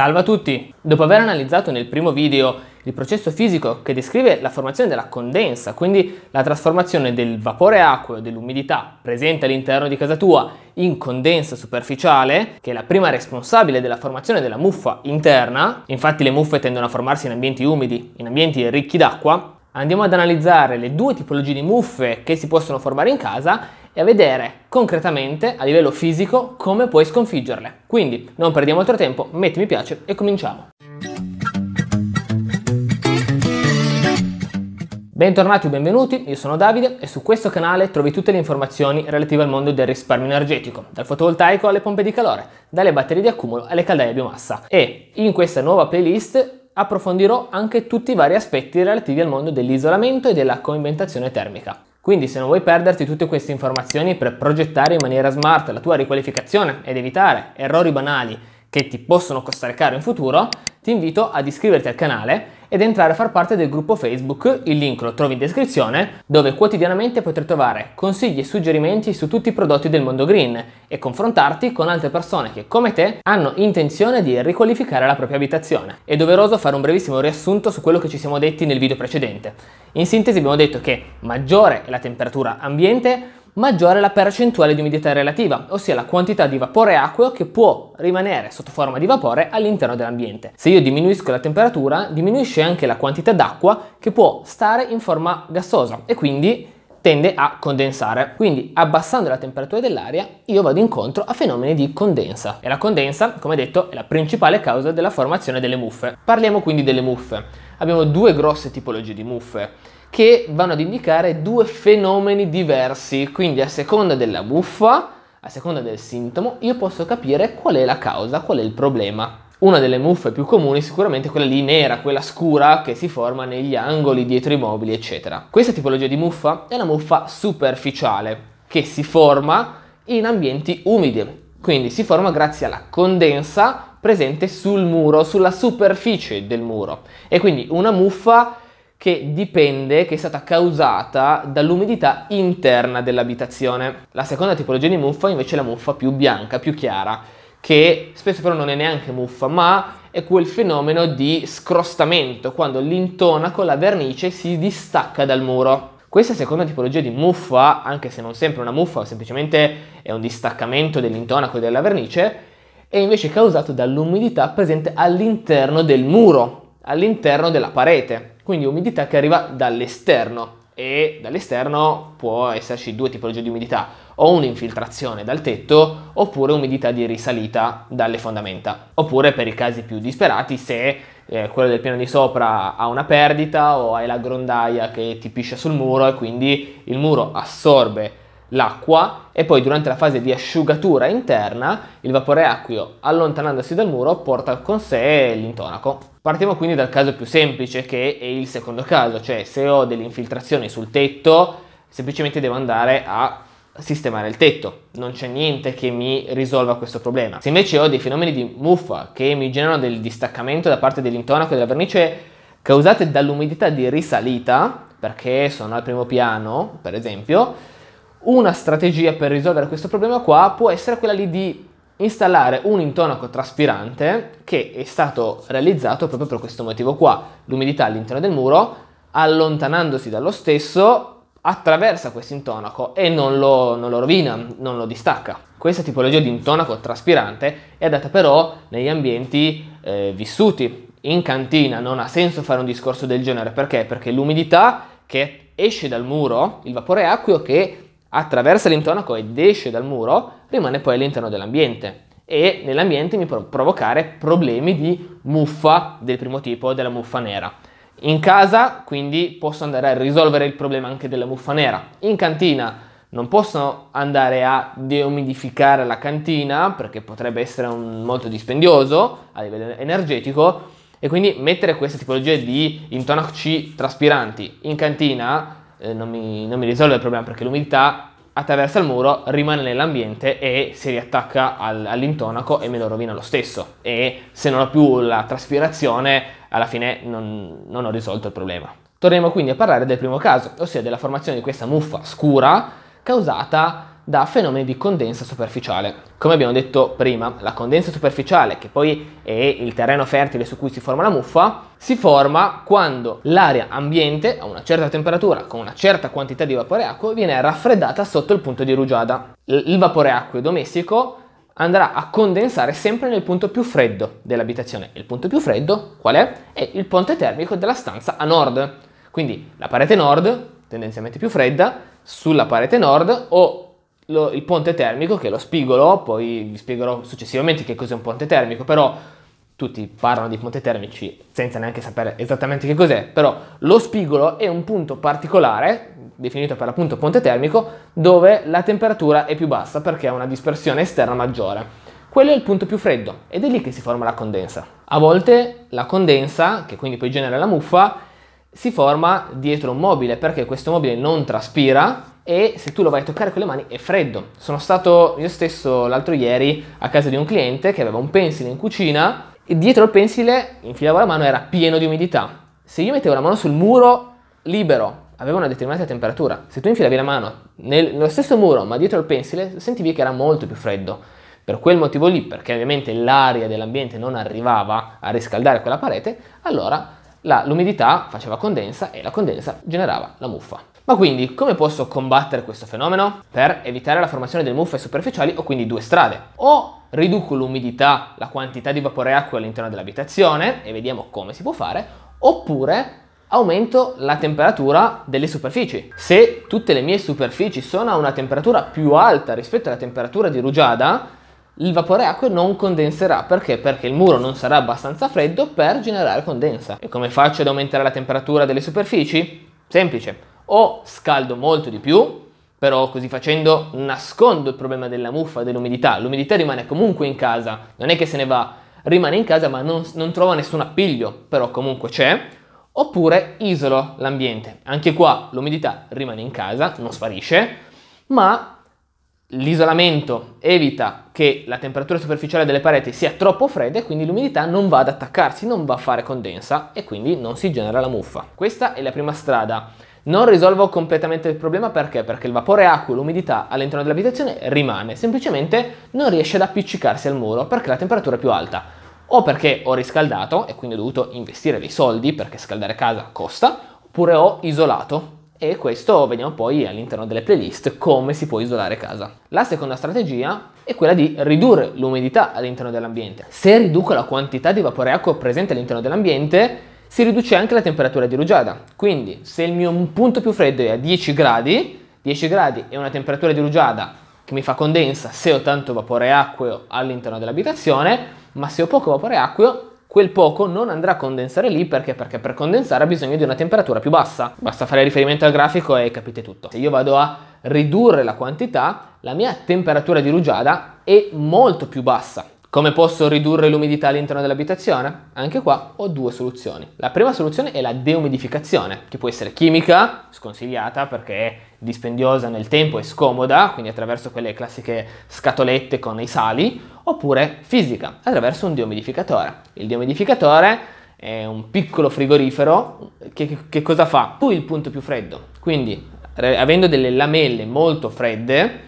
Salve a tutti! Dopo aver analizzato nel primo video il processo fisico che descrive la formazione della condensa, quindi la trasformazione del vapore acqueo e dell'umidità presente all'interno di casa tua in condensa superficiale, che è la prima responsabile della formazione della muffa interna, infatti le muffe tendono a formarsi in ambienti umidi, in ambienti ricchi d'acqua, andiamo ad analizzare le due tipologie di muffe che si possono formare in casa e a vedere concretamente a livello fisico come puoi sconfiggerle. Quindi non perdiamo altro tempo, metti mi piace e cominciamo. Bentornati o benvenuti, io sono Davide e su questo canale trovi tutte le informazioni relative al mondo del risparmio energetico, dal fotovoltaico alle pompe di calore, dalle batterie di accumulo alle caldaie a biomassa. E in questa nuova playlist approfondirò anche tutti i vari aspetti relativi al mondo dell'isolamento e della coinventazione termica. Quindi se non vuoi perderti tutte queste informazioni per progettare in maniera smart la tua riqualificazione ed evitare errori banali che ti possono costare caro in futuro, ti invito ad iscriverti al canale ed entrare a far parte del gruppo Facebook, il link lo trovi in descrizione, dove quotidianamente potrai trovare consigli e suggerimenti su tutti i prodotti del mondo green e confrontarti con altre persone che come te hanno intenzione di riqualificare la propria abitazione. È doveroso fare un brevissimo riassunto su quello che ci siamo detti nel video precedente. In sintesi abbiamo detto che maggiore è la temperatura ambiente, maggiore la percentuale di umidità relativa, ossia la quantità di vapore acqueo che può rimanere sotto forma di vapore all'interno dell'ambiente. Se io diminuisco la temperatura, diminuisce anche la quantità d'acqua che può stare in forma gassosa e quindi tende a condensare. Quindi abbassando la temperatura dell'aria io vado incontro a fenomeni di condensa e la condensa, come detto, è la principale causa della formazione delle muffe. Parliamo quindi delle muffe. Abbiamo due grosse tipologie di muffe che vanno ad indicare due fenomeni diversi, quindi a seconda della muffa, a seconda del sintomo, io posso capire qual è la causa, qual è il problema. Una delle muffe più comuni è sicuramente quella lì nera, quella scura che si forma negli angoli, dietro i mobili, eccetera. Questa tipologia di muffa è la muffa superficiale, che si forma in ambienti umidi, quindi si forma grazie alla condensa presente sul muro, sulla superficie del muro. E quindi una muffa che dipende, che è stata causata dall'umidità interna dell'abitazione. La seconda tipologia di muffa invece è la muffa più bianca, più chiara, che spesso però non è neanche muffa, ma è quel fenomeno di scrostamento, quando l'intonaco, la vernice si distacca dal muro. Questa seconda tipologia di muffa, anche se non sempre una muffa, semplicemente è un distaccamento dell'intonaco e della vernice, è invece causato dall'umidità presente all'interno del muro, all'interno della parete quindi umidità che arriva dall'esterno e dall'esterno può esserci due tipologie di umidità, o un'infiltrazione dal tetto oppure umidità di risalita dalle fondamenta, oppure per i casi più disperati se eh, quello del piano di sopra ha una perdita o hai la grondaia che ti piscia sul muro e quindi il muro assorbe l'acqua e poi durante la fase di asciugatura interna il vapore acqueo allontanandosi dal muro porta con sé l'intonaco. Partiamo quindi dal caso più semplice che è il secondo caso, cioè se ho delle infiltrazioni sul tetto semplicemente devo andare a sistemare il tetto, non c'è niente che mi risolva questo problema. Se invece ho dei fenomeni di muffa che mi generano del distaccamento da parte dell'intonaco e della vernice causate dall'umidità di risalita, perché sono al primo piano per esempio, una strategia per risolvere questo problema qua può essere quella di installare un intonaco traspirante che è stato realizzato proprio per questo motivo qua. L'umidità all'interno del muro, allontanandosi dallo stesso, attraversa questo intonaco e non lo, non lo, rovina, non lo distacca. Questa tipologia di intonaco traspirante è adatta però negli ambienti eh, vissuti. In cantina non ha senso fare un discorso del genere perché? Perché l'umidità che esce dal muro, il vapore acqueo che attraversa l'intonaco ed esce dal muro, rimane poi all'interno dell'ambiente e nell'ambiente mi può provocare problemi di muffa del primo tipo, della muffa nera. In casa quindi posso andare a risolvere il problema anche della muffa nera. In cantina non posso andare a deumidificare la cantina perché potrebbe essere molto dispendioso a livello energetico e quindi mettere queste tipologie di intonaci traspiranti in cantina eh, non, mi, non mi risolve il problema perché l'umidità attraversa il muro, rimane nell'ambiente e si riattacca al, all'intonaco e me lo rovina lo stesso. E se non ho più la traspirazione, alla fine non, non ho risolto il problema. Torniamo quindi a parlare del primo caso, ossia della formazione di questa muffa scura causata da fenomeni di condensa superficiale. Come abbiamo detto prima, la condensa superficiale, che poi è il terreno fertile su cui si forma la muffa, si forma quando l'aria ambiente a una certa temperatura con una certa quantità di vapore acqueo viene raffreddata sotto il punto di rugiada. Il vapore acqueo domestico andrà a condensare sempre nel punto più freddo dell'abitazione. Il punto più freddo qual è? È il ponte termico della stanza a nord. Quindi la parete nord, tendenzialmente più fredda, sulla parete nord o lo, il ponte termico, che è lo spigolo, poi vi spiegherò successivamente che cos'è un ponte termico, però tutti parlano di ponte termici senza neanche sapere esattamente che cos'è, però lo spigolo è un punto particolare, definito per l'appunto ponte termico, dove la temperatura è più bassa perché ha una dispersione esterna maggiore. Quello è il punto più freddo ed è lì che si forma la condensa. A volte la condensa, che quindi poi genera la muffa, si forma dietro un mobile perché questo mobile non traspira, e se tu lo vai a toccare con le mani è freddo. Sono stato io stesso l'altro ieri a casa di un cliente che aveva un pensile in cucina e dietro il pensile infilavo la mano era pieno di umidità. Se io mettevo la mano sul muro libero, aveva una determinata temperatura. Se tu infilavi la mano nel, nello stesso muro ma dietro il pensile sentivi che era molto più freddo. Per quel motivo lì, perché ovviamente l'aria dell'ambiente non arrivava a riscaldare quella parete, allora l'umidità faceva condensa e la condensa generava la muffa. Ma quindi come posso combattere questo fenomeno? Per evitare la formazione delle muffe superficiali ho quindi due strade. O riduco l'umidità, la quantità di vapore acqua all'interno dell'abitazione e vediamo come si può fare, oppure aumento la temperatura delle superfici. Se tutte le mie superfici sono a una temperatura più alta rispetto alla temperatura di rugiada, il vapore acqua non condenserà perché? Perché il muro non sarà abbastanza freddo per generare condensa. E come faccio ad aumentare la temperatura delle superfici? Semplice, o scaldo molto di più, però così facendo nascondo il problema della muffa, dell'umidità. L'umidità rimane comunque in casa, non è che se ne va, rimane in casa ma non, non trova nessun appiglio, però comunque c'è. Oppure isolo l'ambiente. Anche qua l'umidità rimane in casa, non sparisce, ma l'isolamento evita che la temperatura superficiale delle pareti sia troppo fredda e quindi l'umidità non va ad attaccarsi, non va a fare condensa e quindi non si genera la muffa. Questa è la prima strada non risolvo completamente il problema perché? Perché il vapore acqua, e l'umidità all'interno dell'abitazione rimane, semplicemente non riesce ad appiccicarsi al muro perché la temperatura è più alta. O perché ho riscaldato e quindi ho dovuto investire dei soldi perché scaldare casa costa, oppure ho isolato e questo vediamo poi all'interno delle playlist come si può isolare casa. La seconda strategia è quella di ridurre l'umidità all'interno dell'ambiente. Se riduco la quantità di vapore acqua presente all'interno dell'ambiente, si riduce anche la temperatura di rugiada. Quindi se il mio punto più freddo è a 10 gradi, 10 gradi è una temperatura di rugiada che mi fa condensa se ho tanto vapore acqueo all'interno dell'abitazione, ma se ho poco vapore acqueo quel poco non andrà a condensare lì perché? perché? per condensare ha bisogno di una temperatura più bassa. Basta fare riferimento al grafico e capite tutto. Se io vado a ridurre la quantità, la mia temperatura di rugiada è molto più bassa come posso ridurre l'umidità all'interno dell'abitazione? Anche qua ho due soluzioni. La prima soluzione è la deumidificazione, che può essere chimica, sconsigliata perché è dispendiosa nel tempo e scomoda, quindi attraverso quelle classiche scatolette con i sali, oppure fisica, attraverso un deumidificatore. Il deumidificatore è un piccolo frigorifero che, che, che cosa fa? Poi il punto più freddo, quindi avendo delle lamelle molto fredde,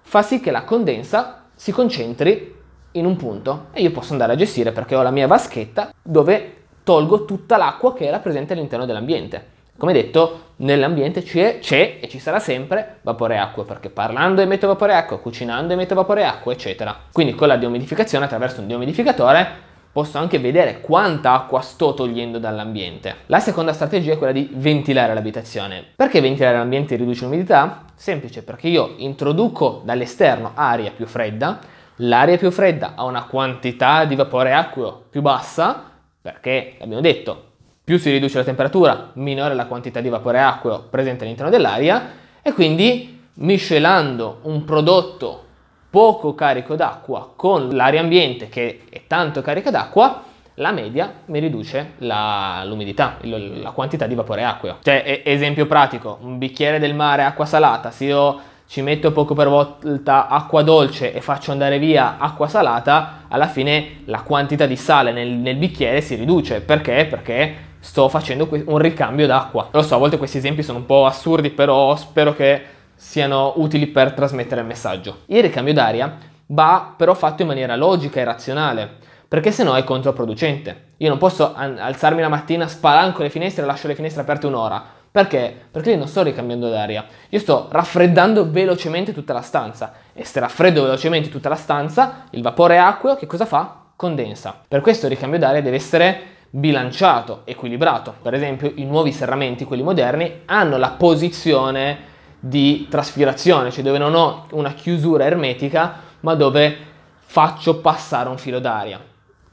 fa sì che la condensa si concentri in un punto e io posso andare a gestire perché ho la mia vaschetta dove tolgo tutta l'acqua che era presente all'interno dell'ambiente. Come detto, nell'ambiente c'è, c'è, e ci sarà sempre vapore acqua, perché parlando emetto vapore acqua, cucinando emetto vapore acqua, eccetera. Quindi con la deumidificazione, attraverso un deumidificatore, posso anche vedere quanta acqua sto togliendo dall'ambiente. La seconda strategia è quella di ventilare l'abitazione. Perché ventilare l'ambiente riduce l'umidità? Semplice, perché io introduco dall'esterno aria più fredda, L'aria più fredda ha una quantità di vapore acqueo più bassa perché, abbiamo detto, più si riduce la temperatura, minore la quantità di vapore acqueo presente all'interno dell'aria e quindi miscelando un prodotto poco carico d'acqua con l'aria ambiente che è tanto carica d'acqua, la media mi riduce la, l'umidità, la quantità di vapore acqueo. Cioè, esempio pratico, un bicchiere del mare acqua salata, se io ci metto poco per volta acqua dolce e faccio andare via acqua salata, alla fine la quantità di sale nel, nel bicchiere si riduce. Perché? Perché sto facendo un ricambio d'acqua. Lo so, a volte questi esempi sono un po' assurdi, però spero che siano utili per trasmettere il messaggio. Il ricambio d'aria va però fatto in maniera logica e razionale, perché sennò è controproducente. Io non posso alzarmi la mattina, spalanco le finestre e lascio le finestre aperte un'ora perché? Perché io non sto ricambiando l'aria, io sto raffreddando velocemente tutta la stanza e se raffreddo velocemente tutta la stanza, il vapore acqueo che cosa fa? Condensa. Per questo il ricambio d'aria deve essere bilanciato, equilibrato. Per esempio i nuovi serramenti, quelli moderni, hanno la posizione di traspirazione, cioè dove non ho una chiusura ermetica, ma dove faccio passare un filo d'aria.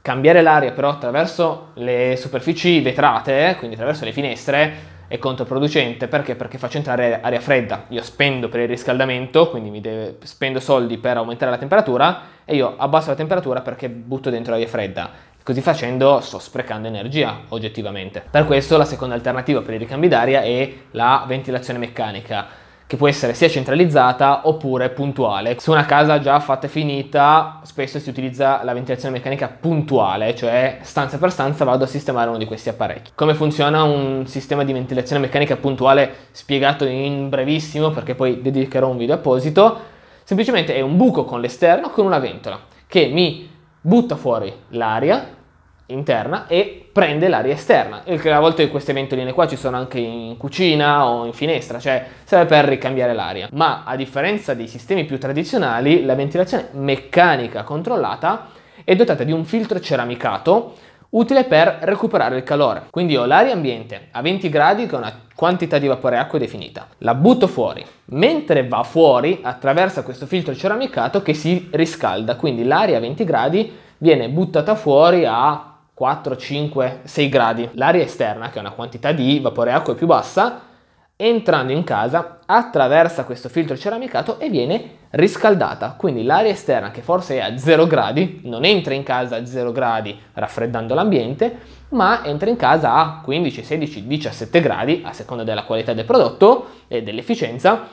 Cambiare l'aria però attraverso le superfici vetrate, eh, quindi attraverso le finestre, è controproducente perché? Perché faccio entrare aria fredda, io spendo per il riscaldamento, quindi deve, spendo soldi per aumentare la temperatura e io abbasso la temperatura perché butto dentro aria fredda. Così facendo sto sprecando energia oggettivamente. Per questo la seconda alternativa per i ricambi d'aria è la ventilazione meccanica che può essere sia centralizzata oppure puntuale. Su una casa già fatta e finita spesso si utilizza la ventilazione meccanica puntuale, cioè stanza per stanza vado a sistemare uno di questi apparecchi. Come funziona un sistema di ventilazione meccanica puntuale spiegato in brevissimo perché poi dedicherò un video apposito? Semplicemente è un buco con l'esterno con una ventola che mi butta fuori l'aria interna e prende l'aria esterna. E a volte queste ventoline qua ci sono anche in cucina o in finestra, cioè serve per ricambiare l'aria. Ma a differenza dei sistemi più tradizionali, la ventilazione meccanica controllata è dotata di un filtro ceramicato utile per recuperare il calore. Quindi ho l'aria ambiente a 20 gradi con una quantità di vapore acqua definita. La butto fuori. Mentre va fuori attraversa questo filtro ceramicato che si riscalda, quindi l'aria a 20 gradi viene buttata fuori a 4, 5, 6 gradi, l'aria esterna, che è una quantità di vapore acqua più bassa, entrando in casa attraversa questo filtro ceramicato e viene riscaldata. Quindi l'aria esterna che forse è a 0 gradi, non entra in casa a 0 gradi raffreddando l'ambiente, ma entra in casa a 15, 16, 17 gradi a seconda della qualità del prodotto e dell'efficienza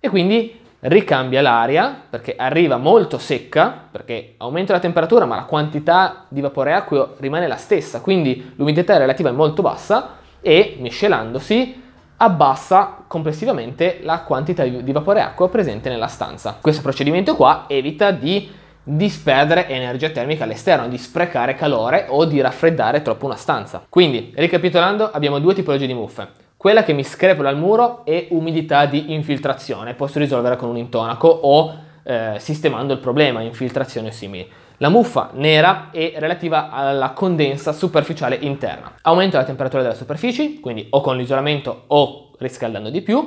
e quindi ricambia l'aria perché arriva molto secca, perché aumenta la temperatura ma la quantità di vapore acqueo rimane la stessa, quindi l'umidità relativa è molto bassa e miscelandosi abbassa complessivamente la quantità di vapore acqueo presente nella stanza. Questo procedimento qua evita di disperdere energia termica all'esterno, di sprecare calore o di raffreddare troppo una stanza. Quindi, ricapitolando, abbiamo due tipologie di muffe quella che mi screpola al muro è umidità di infiltrazione, posso risolverla con un intonaco o eh, sistemando il problema, infiltrazione o simili. La muffa nera è relativa alla condensa superficiale interna. Aumento la temperatura della superficie, quindi o con l'isolamento o riscaldando di più,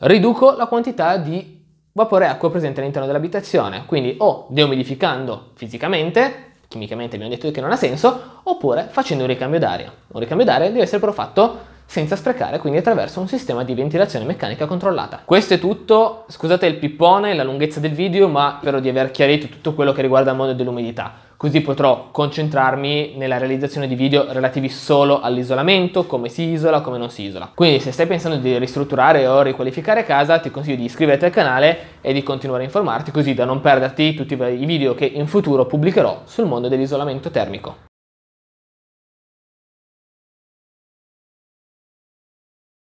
riduco la quantità di vapore acqua presente all'interno dell'abitazione, quindi o deumidificando fisicamente, chimicamente abbiamo detto che non ha senso, oppure facendo un ricambio d'aria. Un ricambio d'aria deve essere però fatto senza sprecare, quindi attraverso un sistema di ventilazione meccanica controllata. Questo è tutto, scusate il pippone, la lunghezza del video, ma spero di aver chiarito tutto quello che riguarda il mondo dell'umidità, così potrò concentrarmi nella realizzazione di video relativi solo all'isolamento, come si isola, come non si isola. Quindi se stai pensando di ristrutturare o riqualificare casa, ti consiglio di iscriverti al canale e di continuare a informarti, così da non perderti tutti i video che in futuro pubblicherò sul mondo dell'isolamento termico.